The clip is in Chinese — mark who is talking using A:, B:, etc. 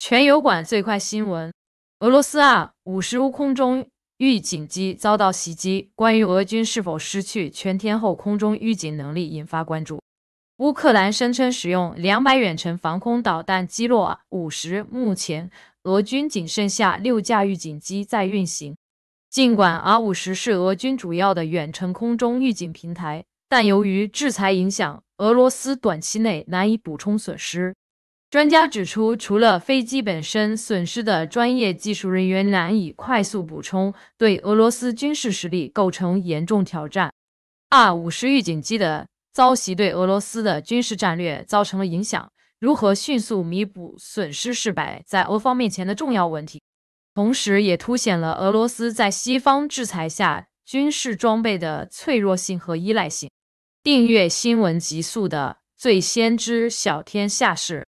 A: 全油管最快新闻：俄罗斯 R-55 空中预警机遭到袭击，关于俄军是否失去全天候空中预警能力引发关注。乌克兰声称使用两百远程防空导弹击落五5目前俄军仅剩下六架预警机在运行。尽管 r 5十是俄军主要的远程空中预警平台，但由于制裁影响，俄罗斯短期内难以补充损失。专家指出，除了飞机本身损失的专业技术人员难以快速补充，对俄罗斯军事实力构成严重挑战。r 5十预警机的遭袭对俄罗斯的军事战略造成了影响，如何迅速弥补损失是摆在俄方面前的重要问题，同时也凸显了俄罗斯在西方制裁下军事装备的脆弱性和依赖性。订阅新闻极速的，最先知晓天下事。